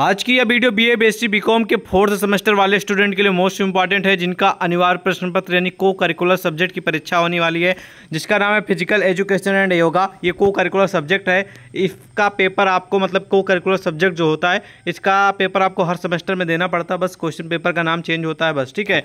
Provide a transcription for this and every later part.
आज की यह video B A B Com B com के फोर्थ सेमेस्टर वाले स्टूडेंट के लिए मोस्ट इंपॉर्टेंट है जिनका अनिवार्य प्रश्न पत्र यानी को करिकुलर सब्जेक्ट की परीक्षा होने वाली है जिसका नाम है फिजिकल एजुकेशन एंड योगा ये को करिकुलर सब्जेक्ट है इसका पेपर आपको मतलब को करिकुलर सब्जेक्ट जो होता है इसका पेपर आपको हर सेमेस्टर में देना पड़ता है बस क्वेश्चन पेपर का नाम चेंज होता है बस ठीक है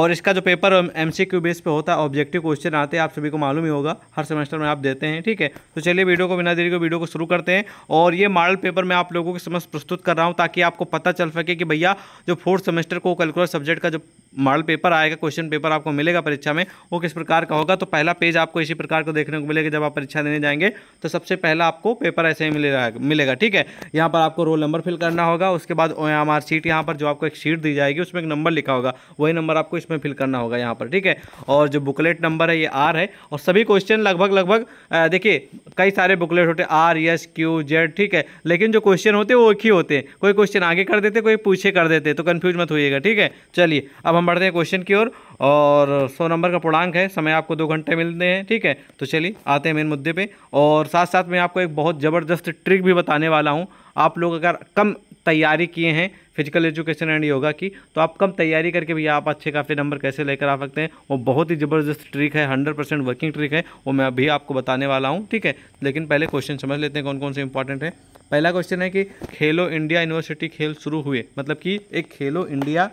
और इसका जो paper M C Q base पर होता है ऑब्जेक्टिव क्वेश्चन आते हैं आप सभी को मालूम ही होगा हर सेमेस्टर में आप देते हैं ठीक है तो चलिए वीडियो को बिना देरी को वीडियो को शुरू करते हैं और ये मॉडल पेपर मैं आप लोगों के समझ प्रस्तुत कर रहा हूँ ताकि आपको पता चल सके कि भैया जो फोर्थ सेमेस्टर को कैलकुलर सब्जेक्ट का जो मॉडल पेपर आएगा क्वेश्चन पेपर आपको मिलेगा परीक्षा में वो किस प्रकार का होगा तो पहला पेज आपको इसी प्रकार को देखने को मिलेगा जब आप परीक्षा देने जाएंगे तो सबसे पहला आपको पेपर ऐसे ही मिलेगा मिलेगा ठीक है यहाँ पर आपको रोल नंबर फिल करना होगा उसके बाद ओ एम आर सीट यहाँ पर जो आपको एक शीट दी जाएगी उसमें एक नंबर लिखा होगा वही नंबर आपको इसमें फिल करना होगा यहाँ पर ठीक है और जो बुकलेट नंबर है ये आर है और सभी क्वेश्चन लगभग लगभग देखिए कई सारे बुकलेट होते हैं आर एस क्यू जेड ठीक है लेकिन जो क्वेश्चन होते हैं वो एक ही होते हैं कोई क्वेश्चन आगे कर देते कोई पूछे कर देते तो कन्फ्यूज मत होइएगा ठीक है चलिए अब हम हम बढ़ते हैं क्वेश्चन की ओर और, सौ नंबर का पूर्णांक है समय आपको दो घंटे मिलते हैं ठीक है तो चलिए आते हैं मेन मुद्दे पे और साथ साथ मैं आपको एक बहुत ज़बरदस्त ट्रिक भी बताने वाला हूँ आप लोग अगर कम तैयारी किए हैं फिजिकल एजुकेशन एंड योगा की तो आप कम तैयारी करके भी आप अच्छे काफ़ी नंबर कैसे लेकर आ सकते हैं वो बहुत ही ज़बरदस्त ट्रिक है हंड्रेड परसेंट वर्किंग ट्रिक है वो मैं अभी आपको बताने वाला हूँ ठीक है लेकिन पहले क्वेश्चन समझ लेते हैं कौन कौन से इंपॉर्टेंट है पहला क्वेश्चन है कि खेलो इंडिया यूनिवर्सिटी खेल शुरू हुए मतलब कि एक खेलो इंडिया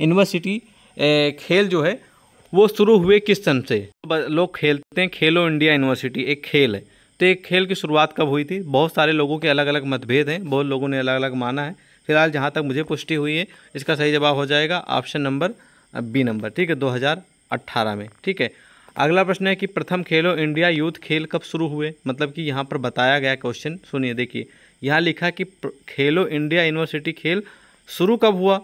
यूनिवर्सिटी खेल जो है वो शुरू हुए किस सन से लोग खेलते हैं खेलो इंडिया यूनिवर्सिटी एक खेल है तो एक खेल की शुरुआत कब हुई थी बहुत सारे लोगों के अलग अलग मतभेद हैं बहुत लोगों ने अलग अलग माना है फिलहाल जहाँ तक मुझे पुष्टि हुई है इसका सही जवाब हो जाएगा ऑप्शन नंबर बी नंबर ठीक है 2018 में ठीक है अगला प्रश्न है कि प्रथम खेलो इंडिया यूथ खेल कब शुरू हुए मतलब कि यहाँ पर बताया गया क्वेश्चन सुनिए देखिए यहाँ लिखा कि खेलो इंडिया यूनिवर्सिटी खेल शुरू कब हुआ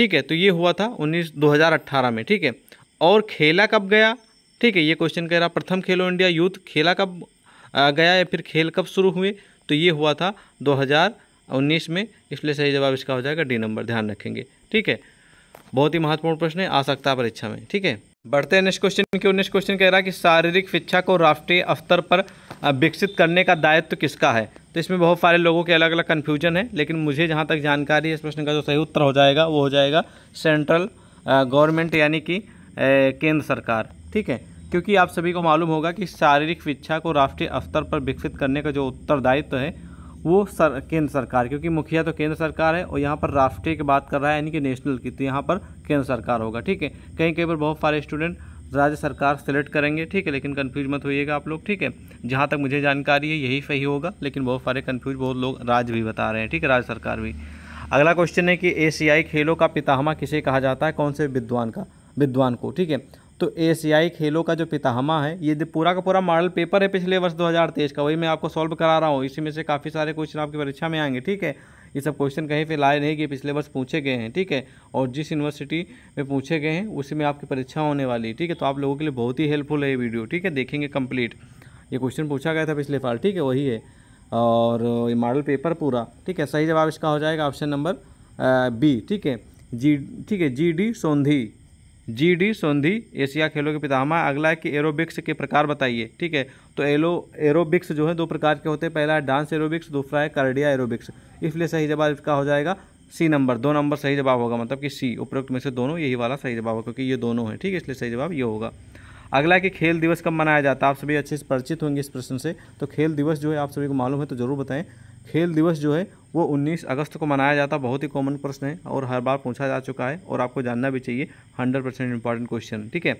ठीक है तो ये हुआ था उन्नीस अट्ठारह में ठीक है और खेला कब गया ठीक है ये क्वेश्चन कह रहा प्रथम खेलो इंडिया यूथ खेला कब गया या फिर खेल कब शुरू हुए तो ये हुआ था 2019 में इसलिए सही जवाब इसका हो जाएगा डी नंबर ध्यान रखेंगे ठीक है बहुत ही महत्वपूर्ण प्रश्न है आ सकता है परीक्षा में ठीक है बढ़ते हैं नेक्स्ट क्वेश्चन की नेक्स्ट क्वेश्चन कह रहा है कि शारीरिक शिक्षा को राष्ट्रीय स्तर पर विकसित करने का दायित्व तो किसका है तो इसमें बहुत सारे लोगों के अलग अलग कन्फ्यूजन है लेकिन मुझे जहाँ तक जानकारी है इस प्रश्न का जो सही उत्तर हो जाएगा वो हो जाएगा सेंट्रल गवर्नमेंट यानी कि केंद्र सरकार ठीक है क्योंकि आप सभी को मालूम होगा कि शारीरिक शिक्षा को राष्ट्रीय स्तर पर विकसित करने का जो उत्तरदायित्व तो है वो सर केंद्र सरकार क्योंकि मुखिया तो केंद्र सरकार है और यहाँ पर राष्ट्रीय की बात कर रहा है यानी कि नेशनल की तो यहाँ पर केंद्र सरकार होगा ठीक है कहीं कहीं पर बहुत सारे स्टूडेंट राज्य सरकार सेलेक्ट करेंगे ठीक है लेकिन कन्फ्यूज मत होइएगा आप लोग ठीक है जहाँ तक मुझे जानकारी है यही सही होगा लेकिन बहुत सारे कन्फ्यूज बहुत लोग राज्य भी बता रहे हैं ठीक है राज्य सरकार भी अगला क्वेश्चन है कि एशियाई खेलों का पितामा किसे कहा जाता है कौन से विद्वान का विद्वान को ठीक है तो एशियाई खेलों का जो पिताहमा है ये पूरा का पूरा मॉडल पेपर है पिछले वर्ष दो का वही मैं आपको सॉल्व करा रहा हूँ इसी में से काफ़ी सारे क्वेश्चन आपकी परीक्षा में आएंगे ठीक है ये सब क्वेश्चन कहीं पर लाए नहीं कि पिछले वर्ष पूछे गए हैं ठीक है और जिस यूनिवर्सिटी में पूछे गए हैं उसी में आपकी परीक्षा होने वाली है ठीक है तो आप लोगों के लिए बहुत ही हेल्पफुल है ये वीडियो ठीक है देखेंगे कंप्लीट ये क्वेश्चन पूछा गया था पिछले साल ठीक है वही है और ये मॉडल पेपर पूरा ठीक है सही जवाब इसका हो जाएगा ऑप्शन नंबर बी ठीक है जी ठीक है G D Sondhi G D Sondhi Asia खेलों के पितामह अगला है कि एरोबिक्स के प्रकार बताइए ठीक है तो एलो एरोबिक्स जो है दो प्रकार के होते हैं पहला है डांस एरोबिक्स दूसरा है कार्डिया एरोबिक्स इसलिए सही जवाब इसका हो जाएगा सी नंबर दो नंबर सही जवाब होगा मतलब कि सी उपरोक्त में से दोनों यही वाला सही जवाब होगा क्योंकि ये दोनों है ठीक है इसलिए सही जवाब ये होगा अगला कि खेल दिवस कब मनाया जाता है आप सभी अच्छे से परिचित होंगे इस प्रश्न से तो खेल दिवस जो है आप सभी को मालूम है तो ज़रूर बताएं खेल दिवस जो है वो 19 अगस्त को मनाया जाता है बहुत ही कॉमन प्रश्न है और हर बार पूछा जा चुका है और आपको जानना भी चाहिए हंड्रेड परसेंट इंपॉर्टेंट क्वेश्चन ठीक है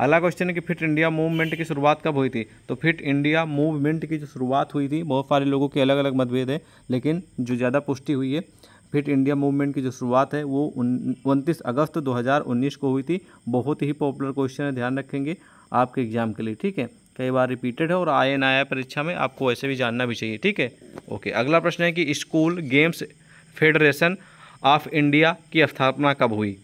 अगला क्वेश्चन है कि फिट इंडिया मूवमेंट की शुरुआत कब हुई थी तो फिट इंडिया मूवमेंट की जो शुरुआत हुई थी बहुत सारे लोगों के अलग अलग मतभेद है लेकिन जो ज़्यादा पुष्टि हुई है फिट इंडिया मूवमेंट की जो शुरुआत है वो उनतीस अगस्त 2019 को हुई थी बहुत ही पॉपुलर क्वेश्चन है ध्यान रखेंगे आपके एग्जाम के लिए ठीक है कई बार रिपीटेड है और आए ना आया परीक्षा में आपको ऐसे भी जानना भी चाहिए ठीक है ओके अगला प्रश्न है कि school games federation of India की स्थापना कब हुई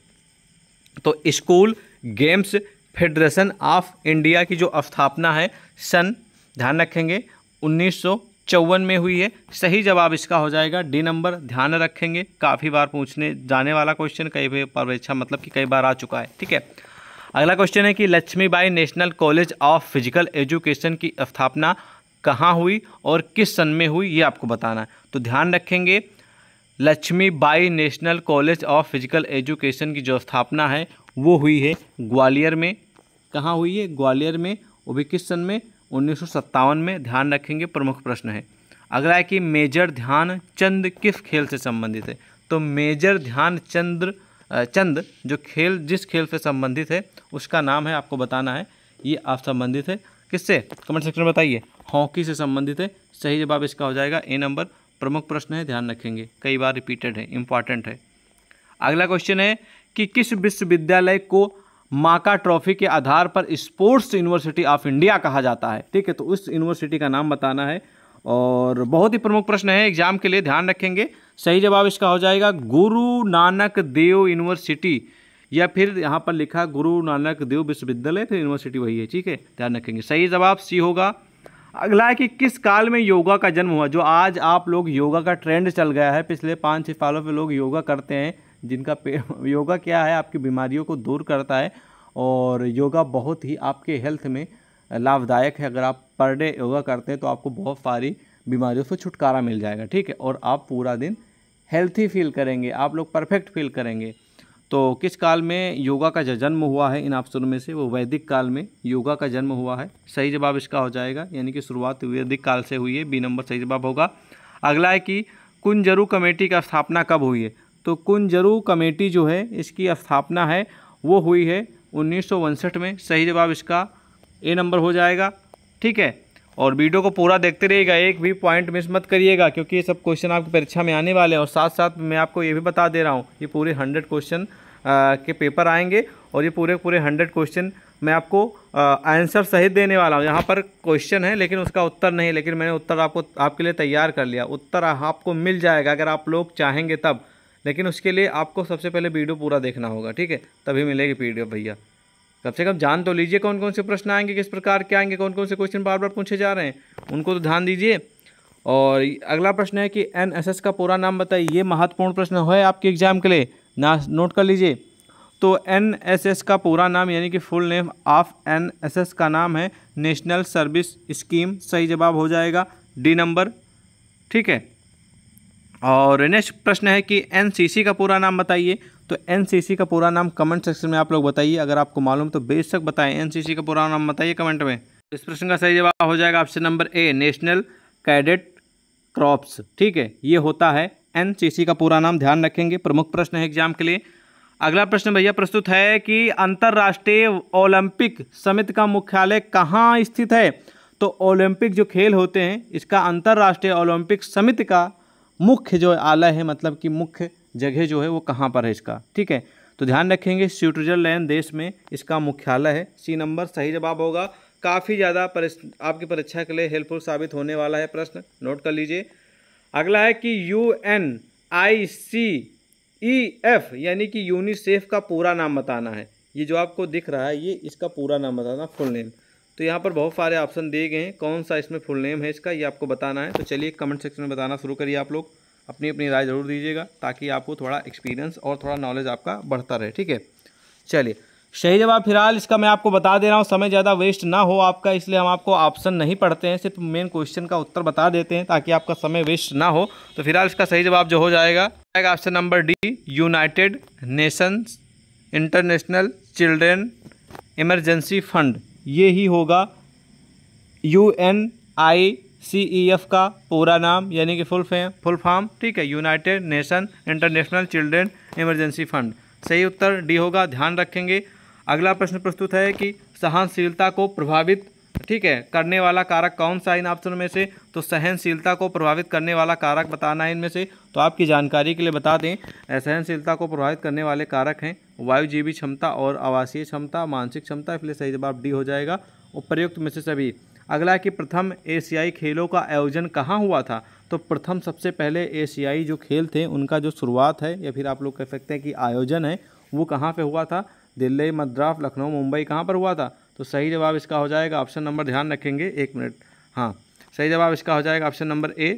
तो school games federation of India की जो स्थापना है सन ध्यान रखेंगे उन्नीस चौवन में हुई है सही जवाब इसका हो जाएगा डी नंबर ध्यान रखेंगे काफ़ी बार पूछने जाने वाला क्वेश्चन कई बार परीक्षा अच्छा, मतलब कि कई बार आ चुका है ठीक है अगला क्वेश्चन है कि Lakshmibai national college of physical education की स्थापना कहाँ हुई और किस सन में हुई ये आपको बताना है तो ध्यान रखेंगे Lakshmibai national college of physical education की जो स्थापना है वो हुई है ग्वालियर में कहाँ हुई है ग्वालियर में वो भी किस सन में उन्नीस में ध्यान रखेंगे प्रमुख प्रश्न है अगला है कि मेजर ध्यान चंद किस खेल से संबंधित है तो मेजर ध्यान चंद्र चंद जो खेल जिस खेल से संबंधित है उसका नाम है आपको बताना है ये आप संबंधित है किससे कमेंट सेक्शन में बताइए हॉकी से संबंधित है सही जवाब इसका हो जाएगा ए नंबर प्रमुख प्रश्न है ध्यान रखेंगे कई बार रिपीटेड है इंपॉर्टेंट है अगला क्वेश्चन है कि किस विश्वविद्यालय को माका ट्रॉफी के आधार पर स्पोर्ट्स यूनिवर्सिटी ऑफ इंडिया कहा जाता है ठीक है तो उस यूनिवर्सिटी का नाम बताना है और बहुत ही प्रमुख प्रश्न है एग्जाम के लिए ध्यान रखेंगे सही जवाब इसका हो जाएगा गुरु नानक देव यूनिवर्सिटी या फिर यहाँ पर लिखा गुरु नानक देव विश्वविद्यालय फिर यूनिवर्सिटी वही है ठीक है ध्यान रखेंगे सही जवाब सी होगा अगला है कि किस काल में योगा का जन्म हुआ जो आज आप लोग योगा का ट्रेंड चल गया है पिछले पाँच छः सालों पर लोग योगा करते हैं जिनका योगा क्या है आपकी बीमारियों को दूर करता है और योगा बहुत ही आपके हेल्थ में लाभदायक है अगर आप पर डे योगा करते हैं तो आपको बहुत सारी बीमारियों से छुटकारा मिल जाएगा ठीक है और आप पूरा दिन हेल्थी फील करेंगे आप लोग परफेक्ट फील करेंगे तो किस काल में योगा का जन्म हुआ है इन ऑप्शनों में से वो वैदिक काल में योगा का जन्म हुआ है सही जवाब इसका हो जाएगा यानी कि शुरुआत वैदिक काल से हुई है बी नंबर सही जवाब होगा अगला है कि कुंजरू कमेटी का स्थापना कब हुई है तो कुंजरू कमेटी जो है इसकी स्थापना है वो हुई है उन्नीस में सही जवाब इसका ए नंबर हो जाएगा ठीक है और वीडियो को पूरा देखते रहिएगा एक भी पॉइंट मिस मत करिएगा क्योंकि ये सब क्वेश्चन आपकी परीक्षा में आने वाले हैं और साथ साथ मैं आपको ये भी बता दे रहा हूँ ये पूरे हंड्रेड क्वेश्चन के पेपर आएंगे और ये पूरे पूरे हंड्रेड क्वेश्चन मैं आपको आंसर सही देने वाला हूँ यहाँ पर क्वेश्चन है लेकिन उसका उत्तर नहीं लेकिन मैंने उत्तर आपको आपके लिए तैयार कर लिया उत्तर आपको मिल जाएगा अगर आप लोग चाहेंगे तब लेकिन उसके लिए आपको सबसे पहले वीडियो पूरा देखना होगा ठीक है तभी मिलेगी पी भैया कम से कम जान तो लीजिए कौन कौन से प्रश्न आएंगे किस प्रकार के आएंगे कौन कौन से क्वेश्चन बार बार पूछे जा रहे हैं उनको तो ध्यान दीजिए और अगला प्रश्न है कि एस का पूरा नाम बताइए ये महत्वपूर्ण प्रश्न है आपके एग्जाम के लिए ना नोट कर लीजिए तो एस का पूरा नाम यानी कि फुल नेम ऑफ एस का नाम है नेशनल सर्विस स्कीम सही जवाब हो जाएगा डी नंबर ठीक है और नेक्स्ट प्रश्न है कि एनसीसी का पूरा नाम बताइए तो एनसीसी का पूरा नाम कमेंट सेक्शन में आप लोग बताइए अगर आपको मालूम तो बेशक बताएं एनसीसी का पूरा नाम बताइए कमेंट में इस प्रश्न का सही जवाब हो जाएगा option number A national cadet crops ठीक है ये होता है एनसीसी का पूरा नाम ध्यान रखेंगे प्रमुख प्रश्न है एग्जाम के लिए अगला प्रश्न भैया प्रस्तुत है कि अंतर्राष्ट्रीय ओलंपिक समिति का मुख्यालय कहाँ स्थित है तो ओलंपिक जो खेल होते हैं इसका अंतर्राष्ट्रीय ओलंपिक समिति का मुख्य जो आलय है मतलब कि मुख्य जगह जो है वो कहाँ पर है इसका ठीक है तो ध्यान रखेंगे स्विट्जरलैंड देश में इसका मुख्यालय है सी नंबर सही जवाब होगा काफ़ी ज़्यादा आपकी परीक्षा के लिए हेल्पफुल साबित होने वाला है प्रश्न नोट कर लीजिए अगला है कि U N I C E F यानी कि यूनिसेफ का पूरा नाम बताना है ये जो आपको दिख रहा है ये इसका पूरा नाम बताना फुल नेम तो यहाँ पर बहुत सारे ऑप्शन दिए गए हैं कौन सा इसमें फुल नेम है इसका ये आपको बताना है तो चलिए कमेंट सेक्शन में बताना शुरू करिए आप लोग अपनी अपनी राय ज़रूर दीजिएगा ताकि आपको थोड़ा एक्सपीरियंस और थोड़ा नॉलेज आपका बढ़ता रहे ठीक है चलिए सही जवाब फिलहाल इसका मैं आपको बता दे रहा हूँ समय ज़्यादा वेस्ट ना हो आपका इसलिए हम आपको ऑप्शन नहीं पढ़ते हैं सिर्फ मेन क्वेश्चन का उत्तर बता देते हैं ताकि आपका समय वेस्ट ना हो तो फिलहाल इसका सही जवाब जो हो जाएगा option number D united nations international children emergency fund ये ही होगा U N I C E F का पूरा नाम यानी कि फुल फुल फॉर्म ठीक है united nation international children emergency fund सही उत्तर डी होगा ध्यान रखेंगे अगला प्रश्न प्रस्तुत है कि सहनशीलता को प्रभावित ठीक है करने वाला कारक कौन सा इन ऑप्शन में से तो सहनशीलता को प्रभावित करने वाला कारक बताना है इनमें से तो आपकी जानकारी के लिए बता दें सहनशीलता को प्रभावित करने वाले कारक हैं वायुजीवी क्षमता और आवासीय क्षमता मानसिक क्षमता इसलिए सही जवाब डी हो जाएगा उपर्युक्त में से सभी अगला कि प्रथम एशियाई खेलों का आयोजन कहाँ हुआ था तो प्रथम सबसे पहले एशियाई जो खेल थे उनका जो शुरुआत है या फिर आप लोग कह सकते हैं कि आयोजन है वो कहाँ पर हुआ था दिल्ली मद्रास लखनऊ मुंबई कहाँ पर हुआ था तो सही जवाब इसका हो जाएगा ऑप्शन नंबर ध्यान रखेंगे एक मिनट हाँ सही जवाब इसका हो जाएगा ऑप्शन नंबर ए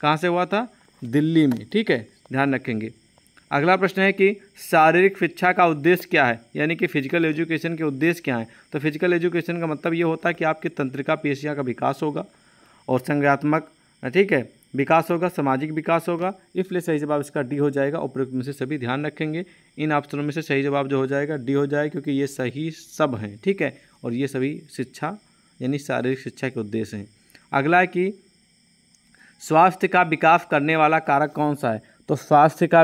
कहाँ से हुआ था दिल्ली में ठीक है ध्यान रखेंगे अगला प्रश्न है कि शारीरिक शिक्षा का उद्देश्य क्या है यानी कि फिजिकल एजुकेशन के उद्देश्य क्या है तो फिजिकल एजुकेशन का मतलब ये होता है कि आपकी तंत्रिका पेशिया का विकास होगा और संज्ञात्मक ठीक है विकास होगा सामाजिक विकास होगा इसलिए सही जवाब इसका डी हो जाएगा उपयुक्त में से सभी ध्यान रखेंगे इन ऑप्शनों में से सही जवाब जो हो जाएगा डी हो जाएगा क्योंकि ये सही सब हैं ठीक है और ये सभी शिक्षा यानी शारीरिक शिक्षा के उद्देश्य हैं अगला है कि स्वास्थ्य का विकास करने वाला कारक कौन सा है तो स्वास्थ्य का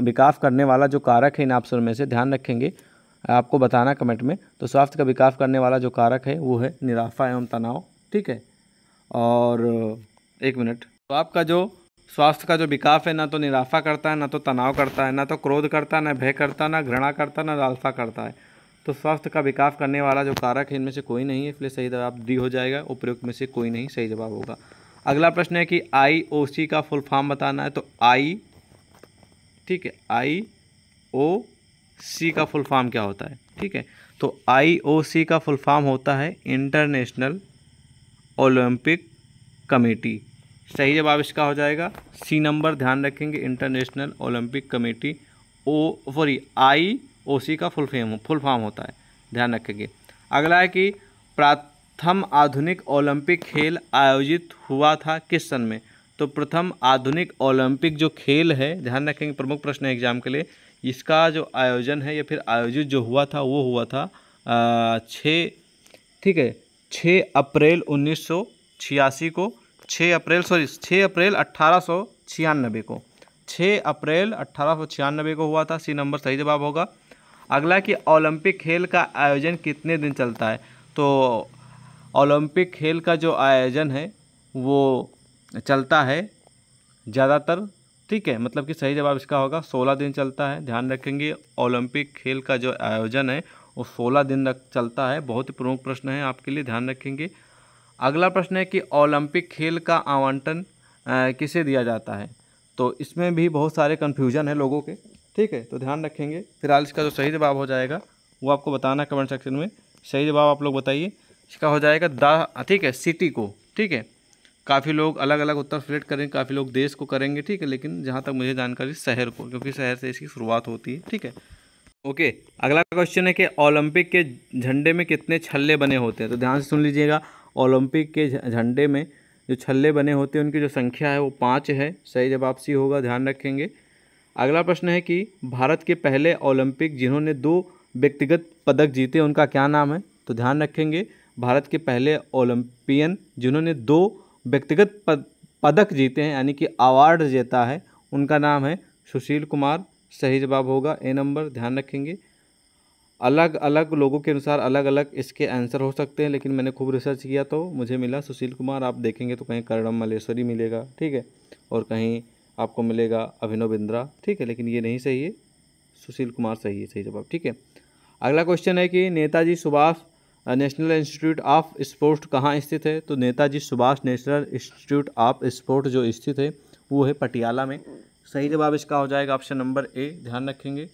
विकास करने वाला जो कारक है इन ऑप्शनों में से ध्यान रखेंगे आपको बताना कमेंट में तो स्वास्थ्य का विकास करने वाला जो कारक है वो है निराशा एवं तनाव ठीक है और एक मिनट तो आपका जो स्वास्थ्य का जो विकास है ना तो निराशा करता है ना तो तनाव करता है ना तो क्रोध करता है ना भय करता ना घृणा करता ना लालसा करता है तो स्वास्थ्य का विकास करने वाला जो कारक है इनमें से कोई नहीं है इसलिए सही जवाब डी हो जाएगा उपयुक्त में से कोई नहीं सही जवाब होगा अगला प्रश्न है कि आई ओ सी का फुल फॉर्म बताना है तो आई ठीक है आई ओ सी का फुल फॉर्म क्या होता है ठीक है तो आई ओ सी का फुल फॉर्म होता है इंटरनेशनल ओलंपिक कमेटी सही जवाब इसका हो जाएगा सी नंबर ध्यान रखेंगे international Olympic committee oh sorry I O C का फुल फेम फुल फॉर्म होता है ध्यान रखेंगे अगला है कि प्रथम आधुनिक ओलंपिक खेल आयोजित हुआ था किस सन में तो प्रथम आधुनिक ओलंपिक जो खेल है ध्यान रखेंगे प्रमुख प्रश्न है एग्जाम के लिए इसका जो आयोजन है या फिर आयोजित जो हुआ था वो हुआ था छः ठीक है छः अप्रैल उन्नीस को छः अप्रैल सॉरी छः अप्रैल अट्ठारह सौ छियानबे को छः अप्रैल अट्ठारह सौ छियानबे को हुआ था सी नंबर सही जवाब होगा अगला कि ओलंपिक खेल का आयोजन कितने दिन चलता है तो ओलंपिक खेल का जो आयोजन है वो चलता है ज़्यादातर ठीक है मतलब कि सही जवाब इसका होगा सोलह दिन चलता है ध्यान रखेंगे ओलंपिक खेल का जो आयोजन है वो सोलह दिन तक चलता है बहुत ही प्रमुख प्रश्न है आपके लिए ध्यान रखेंगे अगला प्रश्न है कि ओलंपिक खेल का आवंटन किसे दिया जाता है तो इसमें भी बहुत सारे कन्फ्यूजन है लोगों के ठीक है तो ध्यान रखेंगे फिलहाल इसका जो सही जवाब हो जाएगा वो आपको बताना कमेंट सेक्शन में सही जवाब आप लोग बताइए इसका हो जाएगा द ठीक है सिटी को ठीक है काफ़ी लोग अलग अलग उत्तर सेलेक्ट करेंगे काफ़ी लोग देश को करेंगे ठीक है लेकिन जहाँ तक मुझे जानकारी शहर को क्योंकि शहर से इसकी शुरुआत होती है ठीक है ओके अगला क्वेश्चन है कि ओलंपिक के झंडे में कितने छल्ले बने होते हैं तो ध्यान से सुन लीजिएगा ओलंपिक के झंडे में जो छल्ले बने होते हैं उनकी जो संख्या है वो पाँच है सही जब आपसी होगा ध्यान रखेंगे अगला प्रश्न है कि भारत के पहले ओलंपिक जिन्होंने दो व्यक्तिगत पदक जीते उनका क्या नाम है तो ध्यान रखेंगे भारत के पहले ओलंपियन जिन्होंने दो व्यक्तिगत पद पदक जीते हैं यानी कि अवार्ड जीता है उनका नाम है सुशील कुमार सही जवाब होगा ए नंबर ध्यान रखेंगे अलग अलग लोगों के अनुसार अलग अलग इसके आंसर हो सकते हैं लेकिन मैंने खूब रिसर्च किया तो मुझे मिला सुशील कुमार आप देखेंगे तो कहीं करणम मलेश्वरी मिलेगा ठीक है और कहीं आपको मिलेगा अभिनव बिंद्रा ठीक है लेकिन ये नहीं सही है सुशील कुमार सही है सही जवाब ठीक है अगला क्वेश्चन है कि Netaji Subhash national institute of sport कहाँ स्थित है तो Netaji Subhash national institute of sport जो स्थित है वो है पटियाला में सही जवाब इसका हो जाएगा ऑप्शन नंबर ए ध्यान रखेंगे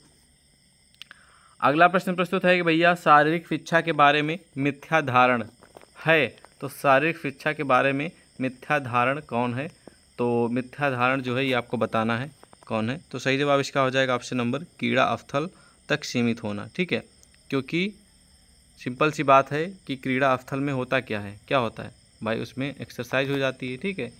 अगला प्रश्न प्रस्तुत है कि भैया शारीरिक शिक्षा के बारे में मिथ्या धारण है तो शारीरिक शिक्षा के बारे में मिथ्या धारण कौन है तो मिथ्या धारण जो है ये आपको बताना है कौन है तो सही जवाब इसका हो जाएगा ऑप्शन नंबर कीड़ा अस्थल तक सीमित होना ठीक है क्योंकि सिंपल सी बात है कि क्रीड़ा स्थल में होता क्या है क्या होता है भाई उसमें एक्सरसाइज हो जाती है ठीक है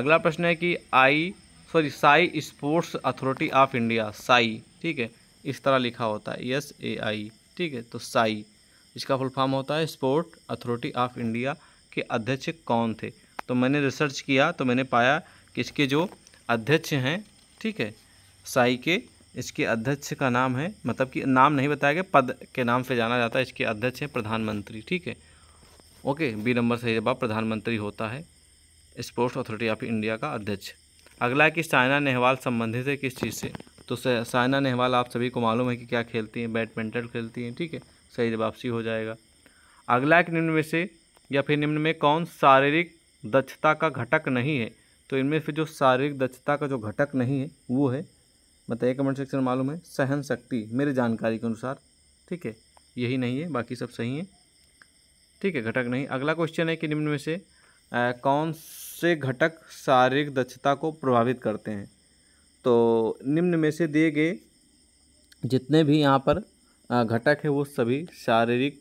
अगला प्रश्न है कि I sorry SAI sports authority of India SAI ठीक है इस तरह लिखा होता है एस ए आई ठीक है तो साई इसका फुल फॉर्म होता है स्पोर्ट अथॉरिटी ऑफ इंडिया के अध्यक्ष कौन थे तो मैंने रिसर्च किया तो मैंने पाया कि इसके जो अध्यक्ष हैं ठीक है साई के इसके अध्यक्ष का नाम है मतलब कि नाम नहीं बताया गया पद के नाम से जाना जाता है इसके अध्यक्ष हैं प्रधानमंत्री ठीक है ओके बी नंबर सही जवाब प्रधानमंत्री होता है स्पोर्ट्स अथॉरिटी ऑफ इंडिया का अध्यक्ष अगला है कि साइना नेहवाल संबंधित है किस चीज़ से तो साइना नेहवाल आप सभी को मालूम है कि क्या खेलती हैं बैडमिंटन खेलती हैं ठीक है सही वापसी हो जाएगा अगला एक निम्न में से या फिर निम्न में कौन शारीरिक दक्षता का घटक नहीं है तो इनमें फिर जो शारीरिक दक्षता का जो घटक नहीं है वो है बताइए कमेंट सेक्शन मालूम है सहन शक्ति मेरी जानकारी के अनुसार ठीक है यही नहीं है बाकी सब सही है ठीक है घटक नहीं अगला क्वेश्चन है कि निम्न में से आ, कौन से घटक शारीरिक दक्षता को प्रभावित करते हैं तो निम्न में से दिए गए जितने भी यहाँ पर घटक है वो सभी शारीरिक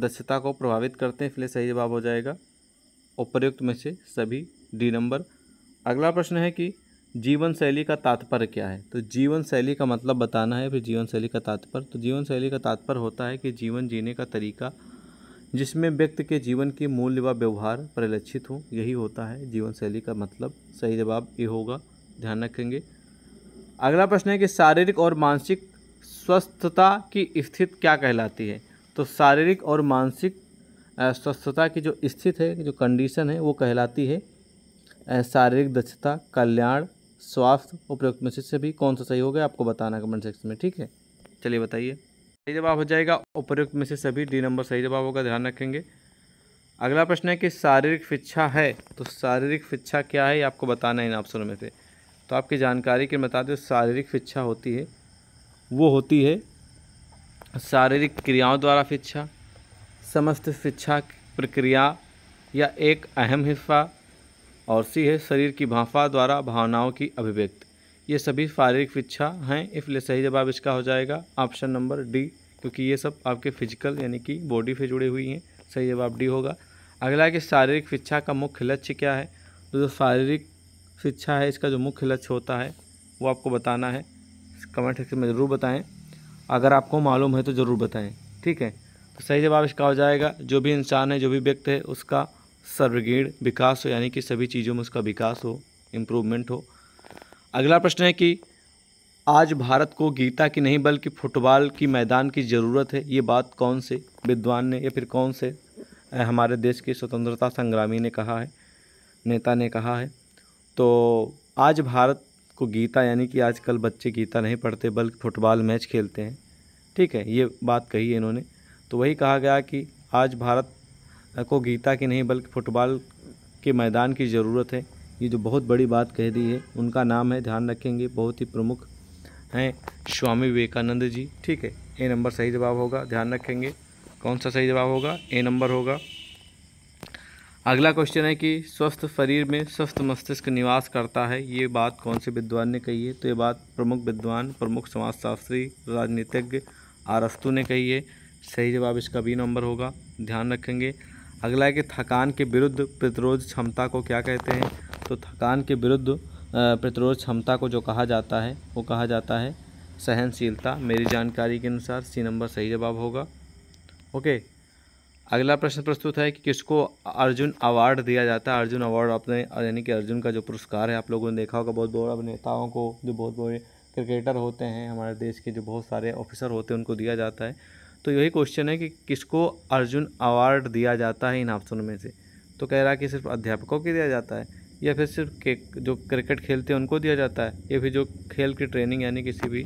दक्षता को प्रभावित करते हैं इसलिए सही जवाब हो जाएगा उपयुक्त में से सभी डी नंबर अगला प्रश्न है कि जीवन शैली का तात्पर्य क्या है तो जीवन शैली का मतलब बताना है फिर जीवन शैली का तात्पर्य तो जीवन शैली का तात्पर्य होता है कि जीवन जीने का तरीका जिसमें व्यक्ति के जीवन की मूल्य व व्यवहार परिलक्षित हो यही होता है जीवन शैली का मतलब सही जवाब ये होगा ध्यान रखेंगे अगला प्रश्न है कि शारीरिक और मानसिक स्वस्थता की स्थिति क्या कहलाती है तो शारीरिक और मानसिक स्वस्थता की जो स्थिति है जो कंडीशन है वो कहलाती है शारीरिक दक्षता कल्याण स्वास्थ्य उपयुक्त में से भी कौन सा सही हो गया आपको बताना कमेंट सेक्शन में ठीक है चलिए बताइए सही जवाब हो जाएगा उपयुक्त में से सभी डी नंबर सही जवाब होगा ध्यान रखेंगे अगला प्रश्न है कि शारीरिक शिक्षा है तो शारीरिक शिक्षा क्या है आपको बताना है इन ऑप्शनों में से तो आपकी जानकारी के मुताबिक शारीरिक शिक्षा होती है वो होती है शारीरिक क्रियाओं द्वारा शिक्षा समस्त शिक्षा प्रक्रिया या एक अहम हिस्सा और सी है शरीर की भाफा द्वारा भावनाओं की अभिव्यक्ति ये सभी शारीरिक शिक्षा हैं इसलिए सही जवाब इसका हो जाएगा ऑप्शन नंबर डी क्योंकि ये सब आपके फिजिकल यानी कि बॉडी से जुड़ी हुई हैं सही जवाब डी होगा अगला कि शारीरिक शिक्षा का मुख्य लक्ष्य क्या है तो जो शारीरिक शिक्षा है इसका जो मुख्य लक्ष्य होता है वो आपको बताना है कमेंट सेक्शन में ज़रूर बताएं अगर आपको मालूम है तो ज़रूर बताएं ठीक है तो सही जवाब इसका हो जाएगा जो भी इंसान है जो भी व्यक्ति है उसका सर्वगीण विकास हो यानी कि सभी चीज़ों में उसका विकास हो इम्प्रूवमेंट हो अगला प्रश्न है कि आज भारत को गीता की नहीं बल्कि फुटबॉल की मैदान की ज़रूरत है ये बात कौन से विद्वान ने या फिर कौन से हमारे देश के स्वतंत्रता संग्रामी ने कहा है नेता ने कहा है तो आज भारत को गीता यानी कि आजकल बच्चे गीता नहीं पढ़ते बल्कि फुटबॉल मैच खेलते हैं ठीक है ये बात कही है इन्होंने तो वही कहा गया कि आज भारत को गीता की नहीं बल्कि फुटबॉल के मैदान की ज़रूरत है ये जो बहुत बड़ी बात कह दी है उनका नाम है ध्यान रखेंगे बहुत ही प्रमुख हैं स्वामी विवेकानंद जी ठीक है ए नंबर सही जवाब होगा ध्यान रखेंगे कौन सा सही जवाब होगा ए नंबर होगा अगला क्वेश्चन है कि स्वस्थ शरीर में स्वस्थ मस्तिष्क निवास करता है ये बात कौन से विद्वान ने कही है तो ये बात प्रमुख विद्वान प्रमुख समाजशास्त्री राजनीतिज्ञ आरस्तु ने कही है सही जवाब इसका बी नंबर होगा ध्यान रखेंगे अगला है कि थकान के विरुद्ध प्रतिरोध क्षमता को क्या कहते हैं तो थकान के विरुद्ध प्रतिरोध क्षमता को जो कहा जाता है वो कहा जाता है सहनशीलता मेरी जानकारी के अनुसार सी नंबर सही जवाब होगा ओके अगला प्रश्न प्रस्तुत है कि किसको अर्जुन अवार्ड दिया जाता है अर्जुन अवार्ड आपने यानी कि अर्जुन का जो पुरस्कार है आप लोगों ने देखा होगा बहुत बड़े नेताओं को जो बहुत बड़े क्रिकेटर होते हैं हमारे देश के जो बहुत सारे ऑफिसर होते हैं उनको दिया जाता है तो यही क्वेश्चन है कि किसको अर्जुन अवार्ड दिया जाता है इन ऑप्शनों में से तो कह रहा है कि सिर्फ अध्यापकों के दिया जाता है या फिर सिर्फ जो क्रिकेट खेलते हैं उनको दिया जाता है या फिर जो खेल की ट्रेनिंग यानी किसी भी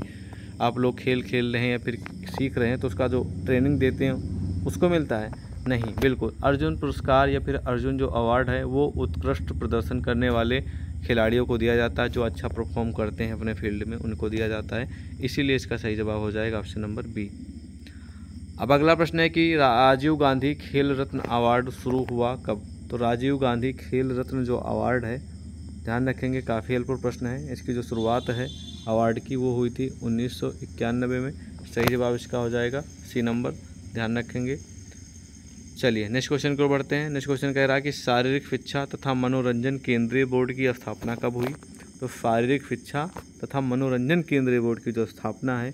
आप लोग खेल खेल रहे हैं या फिर सीख रहे हैं तो उसका जो ट्रेनिंग देते हैं उसको मिलता है नहीं बिल्कुल अर्जुन पुरस्कार या फिर अर्जुन जो अवार्ड है वो उत्कृष्ट प्रदर्शन करने वाले खिलाड़ियों को दिया जाता है जो अच्छा परफॉर्म करते हैं अपने फील्ड में उनको दिया जाता है इसीलिए इसका सही जवाब हो जाएगा ऑप्शन नंबर बी अब अगला प्रश्न है कि राजीव गांधी खेल रत्न अवार्ड शुरू हुआ कब तो राजीव गांधी खेल रत्न जो अवार्ड है ध्यान रखेंगे काफ़ी हेल्पफुल प्रश्न है इसकी जो शुरुआत है अवार्ड की वो हुई थी उन्नीस में सही जवाब इसका हो जाएगा सी नंबर ध्यान रखेंगे चलिए नेक्स्ट क्वेश्चन को बढ़ते हैं नेक्स्ट क्वेश्चन कह रहा है कि शारीरिक शिक्षा तथा मनोरंजन केंद्रीय बोर्ड की स्थापना कब हुई तो शारीरिक शिक्षा तथा मनोरंजन केंद्रीय बोर्ड की जो स्थापना है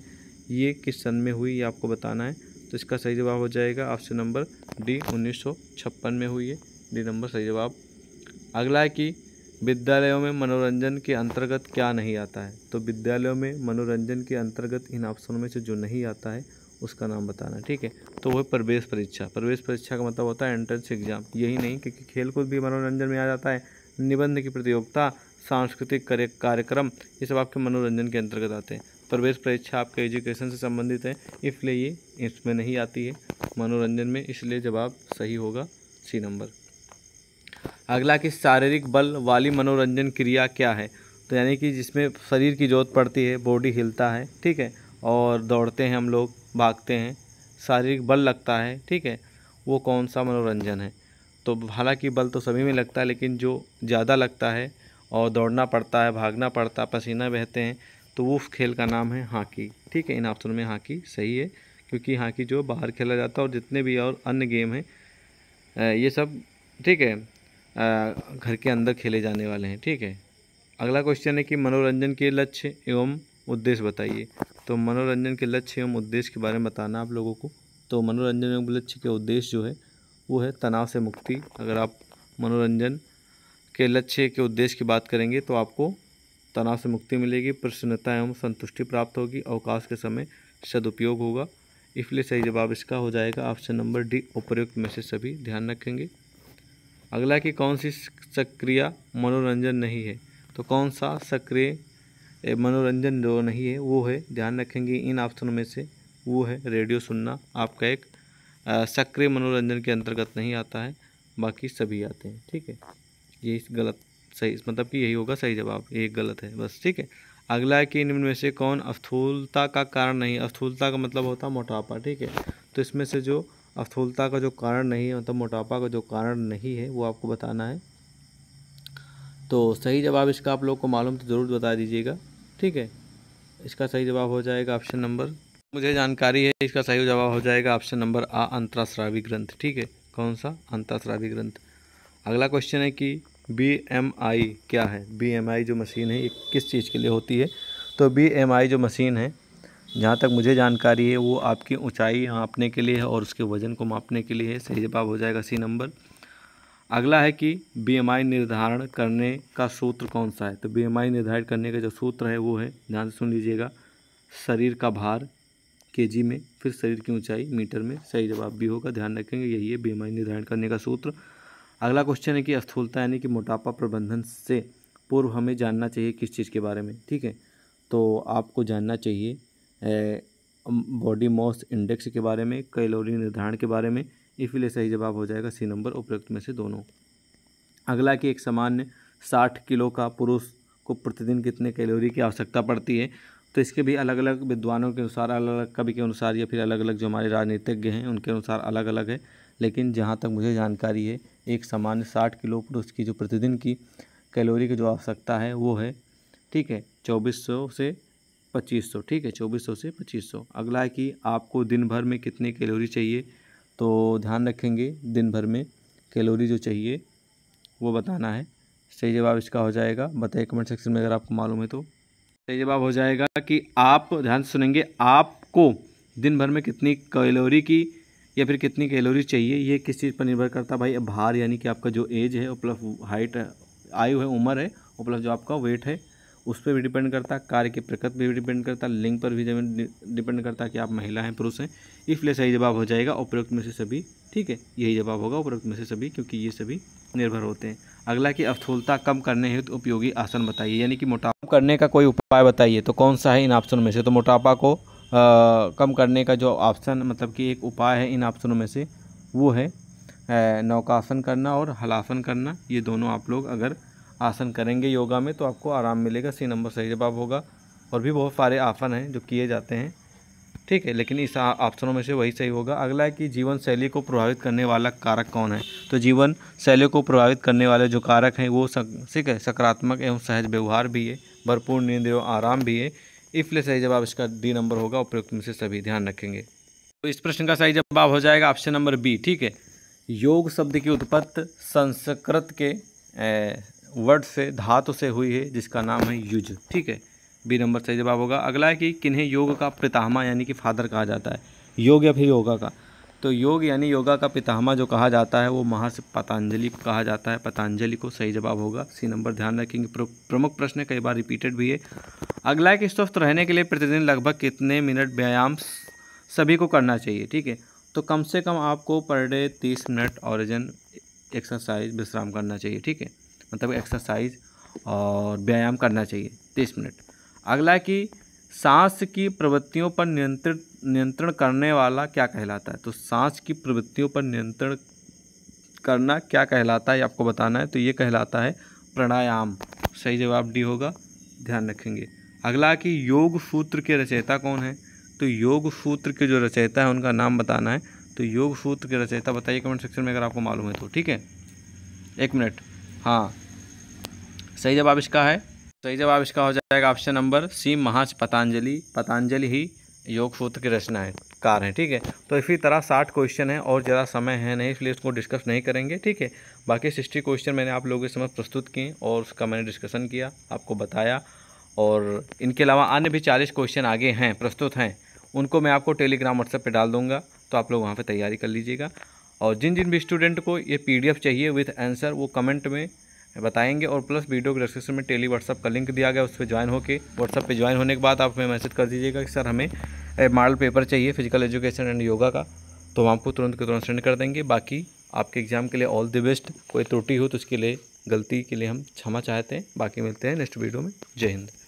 ये किस सन में हुई ये आपको बताना है तो इसका सही जवाब हो जाएगा ऑप्शन नंबर डी उन्नीस में हुई है डी नंबर सही जवाब अगला है कि विद्यालयों में मनोरंजन के अंतर्गत क्या नहीं आता है तो विद्यालयों में मनोरंजन के अंतर्गत इन ऑप्शनों में से जो नहीं आता है उसका नाम बताना ठीक है तो वह प्रवेश परीक्षा प्रवेश परीक्षा का मतलब होता है एंट्रेंस एग्जाम यही नहीं क्योंकि खेल कूद भी मनोरंजन में आ जाता है निबंध की प्रतियोगिता सांस्कृतिक कार्यक्रम ये सब आपके मनोरंजन के अंतर्गत आते हैं प्रवेश परीक्षा आपके एजुकेशन से संबंधित है इसलिए ये इसमें नहीं आती है मनोरंजन में इसलिए जवाब सही होगा सी नंबर अगला कि शारीरिक बल वाली मनोरंजन क्रिया क्या है तो यानी कि जिसमें शरीर की जोत पड़ती है बॉडी हिलता है ठीक है और दौड़ते हैं हम लोग भागते हैं शारीरिक बल लगता है ठीक है वो कौन सा मनोरंजन है तो हालांकि बल तो सभी में लगता है लेकिन जो ज़्यादा लगता है और दौड़ना पड़ता है भागना पड़ता है पसीना बहते हैं तो वो खेल का नाम है हॉकी ठीक है इन ऑप्शन में हॉकी सही है क्योंकि हॉकी जो बाहर खेला जाता है और जितने भी और अन्य गेम हैं ये सब ठीक है घर के अंदर खेले जाने वाले हैं ठीक है अगला क्वेश्चन है कि मनोरंजन के लक्ष्य एवं उद्देश्य बताइए तो मनोरंजन के लक्ष्य एवं उद्देश्य के बारे में बताना आप लोगों को तो मनोरंजन एवं लक्ष्य के उद्देश्य जो है वो है तनाव से मुक्ति अगर आप मनोरंजन के लक्ष्य के उद्देश्य की बात करेंगे तो आपको तनाव से मुक्ति मिलेगी प्रसन्नता एवं संतुष्टि प्राप्त होगी अवकाश के समय सदुपयोग होगा इसलिए सही जवाब इसका हो जाएगा ऑप्शन नंबर डी उपयुक्त में से सभी ध्यान रखेंगे अगला कि कौन सी सक्रिया मनोरंजन नहीं है तो कौन सा सक्रिय मनोरंजन जो नहीं है वो है ध्यान रखेंगे इन ऑप्शनों में से वो है रेडियो सुनना आपका एक सक्रिय मनोरंजन के अंतर्गत नहीं आता है बाकी सभी आते हैं ठीक है ये गलत सही मतलब कि यही होगा सही जवाब ये गलत है बस ठीक है अगला है कि निम्न में से कौन अस्थूलता का कारण नहीं अस्थूलता का मतलब होता मोटापा ठीक है तो इसमें से जो अस्थूलता का जो कारण नहीं है मतलब मोटापा का जो कारण नहीं है वो आपको बताना है तो सही जवाब इसका आप लोग को मालूम तो ज़रूर बता दीजिएगा ठीक है इसका सही जवाब हो जाएगा ऑप्शन नंबर मुझे जानकारी है इसका सही जवाब हो जाएगा ऑप्शन नंबर आ अंतराश्रावी ग्रंथ ठीक है कौन सा अंतराश्रावी ग्रंथ अगला क्वेश्चन है कि बी एम आई क्या है बी एम आई जो मशीन है ये किस चीज़ के लिए होती है तो बी एम आई जो मशीन है जहाँ तक मुझे जानकारी है वो आपकी ऊंचाई आँपने के लिए है और उसके वज़न को मापने के लिए है सही जवाब हो जाएगा सी नंबर अगला है कि बीएमआई निर्धारण करने का सूत्र कौन सा है तो बीएमआई निर्धारित करने का जो सूत्र है वो है ध्यान से सुन लीजिएगा शरीर का भार केजी में फिर शरीर की ऊंचाई मीटर में सही जवाब भी होगा ध्यान रखेंगे यही है बीएमआई निर्धारण करने का सूत्र अगला क्वेश्चन है कि स्थूलता यानी कि मोटापा प्रबंधन से पूर्व हमें जानना चाहिए किस चीज़ के बारे में ठीक है तो आपको जानना चाहिए बॉडी मॉस इंडेक्स के बारे में कैलोरी निर्धारण के बारे में इसलिए सही जवाब हो जाएगा सी नंबर उपयुक्त में से दोनों अगला कि एक सामान्य साठ किलो का पुरुष को प्रतिदिन कितने कैलोरी की आवश्यकता पड़ती है तो इसके भी अलग अलग विद्वानों के अनुसार अलग अलग कवि के अनुसार या फिर अलग अलग जो हमारे राजनीतिज्ञ हैं उनके अनुसार अलग अलग है लेकिन जहाँ तक मुझे जानकारी है एक सामान्य साठ किलो पुरुष की जो प्रतिदिन की कैलोरी की जो आवश्यकता है वो है ठीक है चौबीस सौ से पच्चीस सौ ठीक है चौबीस सौ से पच्चीस सौ अगला है कि आपको दिन भर में कितनी कैलोरी चाहिए तो ध्यान रखेंगे दिन भर में कैलोरी जो चाहिए वो बताना है सही जवाब इसका हो जाएगा बताइए कमेंट सेक्शन में अगर आपको मालूम है तो सही जवाब हो जाएगा कि आप ध्यान से सुनेंगे आपको दिन भर में कितनी कैलोरी की या फिर कितनी कैलोरी चाहिए ये किस चीज़ पर निर्भर करता है भाई भार यानी कि आपका जो एज है और प्लस हाइट आयु है उम्र है और प्लस जो आपका वेट है उस पर भी डिपेंड करता है कार्य की प्रकृति पर भी डिपेंड करता है लिंग पर भी डिपेंड करता है कि आप महिला हैं पुरुष हैं इसलिए सही जवाब हो जाएगा उपयुक्त में से सभी ठीक है यही जवाब होगा उपयुक्त में से सभी क्योंकि ये सभी निर्भर होते हैं अगला कि अस्थूलता कम करने हेतु उपयोगी आसन बताइए यानी कि मोटापा करने का कोई उपाय बताइए तो कौन सा है इन ऑप्शनों में से तो मोटापा को आ, कम करने का जो ऑप्शन मतलब कि एक उपाय है इन ऑप्शनों में से वो है नौकासन करना और हलासन करना ये दोनों आप लोग अगर आसन करेंगे योगा में तो आपको आराम मिलेगा सी नंबर सही जवाब होगा और भी बहुत सारे आसन हैं जो किए जाते हैं ठीक है लेकिन इस ऑप्शनों में से वही सही होगा अगला है कि जीवन शैली को प्रभावित करने वाला कारक कौन है तो जीवन शैली को प्रभावित करने वाले जो कारक हैं वो ठीक है सकारात्मक एवं सहज व्यवहार भी है भरपूर नींद एवं आराम भी है इसलिए सही जवाब इसका डी नंबर होगा उपयुक्त में से सभी ध्यान रखेंगे तो इस प्रश्न का सही जवाब हो जाएगा ऑप्शन नंबर बी ठीक है योग शब्द की उत्पत्त संस्कृत के वर्ड से धातु से हुई है जिसका नाम है युज ठीक है बी नंबर सही जवाब होगा अगला है कि किन्हें योग का पितामा यानी कि फादर कहा जाता है योग या फिर योगा का तो योग यानी योगा का पितामा जो कहा जाता है वो महर्षि पतंजलि कहा जाता है पतंजलि को सही जवाब होगा सी नंबर ध्यान रखेंगे प्रमुख प्रश्न कई बार रिपीटेड भी है अगला है कि स्वस्थ रहने के लिए प्रतिदिन लगभग कितने मिनट व्यायाम सभी को करना चाहिए ठीक है तो कम से कम आपको पर डे तीस मिनट ऑरिजन एक्सरसाइज विश्राम करना चाहिए ठीक है मतलब एक्सरसाइज और व्यायाम करना चाहिए तीस मिनट अगला कि सांस की प्रवृत्तियों पर नियंत्रित नियंत्रण करने वाला क्या कहलाता है तो सांस की प्रवृत्तियों पर नियंत्रण करना क्या कहलाता है आपको बताना है तो ये कहलाता है प्राणायाम सही जवाब डी होगा ध्यान रखेंगे अगला कि योग सूत्र के रचयिता कौन है तो योग सूत्र के जो रचयिता है उनका नाम बताना है तो योग सूत्र के रचयिता बताइए कमेंट सेक्शन में अगर आपको मालूम है तो ठीक है एक मिनट हाँ सही जवाब इसका है सही जवाब इसका हो जाएगा ऑप्शन नंबर सी महाज पतंजलि पतंजलि ही योग सूत्र की रचना है कार है ठीक है तो इसी तरह साठ क्वेश्चन है और ज़्यादा समय है नहीं इसलिए इसको डिस्कस नहीं करेंगे ठीक है बाकी सिक्सटी क्वेश्चन मैंने आप लोगों के समझ प्रस्तुत किए और उसका मैंने डिस्कशन किया आपको बताया और इनके अलावा अन्य भी चालीस क्वेश्चन आगे हैं प्रस्तुत हैं उनको मैं आपको टेलीग्राम व्हाट्सएप पर डाल दूँगा तो आप लोग वहाँ पर तैयारी कर लीजिएगा और जिन जिन भी स्टूडेंट को ये पीडीएफ चाहिए विथ आंसर वो कमेंट में बताएंगे और प्लस वीडियो के डिस्क्रिप्शन में टेली व्हाट्सअप का लिंक दिया गया उस पर ज्वाइन होकर व्हाट्सअप पे ज्वाइन होने के बाद आप हमें मैसेज कर दीजिएगा कि सर हमें मॉडल पेपर चाहिए फिजिकल एजुकेशन एंड योगा का तो हम आपको तुरंत के तुरंत सेंड कर देंगे बाकी आपके एग्ज़ाम के लिए ऑल द बेस्ट कोई त्रुटि हो तो उसके लिए गलती के लिए हम क्षमा चाहते हैं बाकी मिलते हैं नेक्स्ट वीडियो में जय हिंद